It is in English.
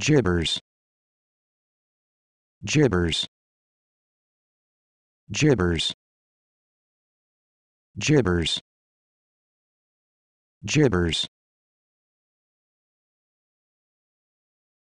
Jibbers. Jibbers. Jibbers. Jibbers. Jibbers.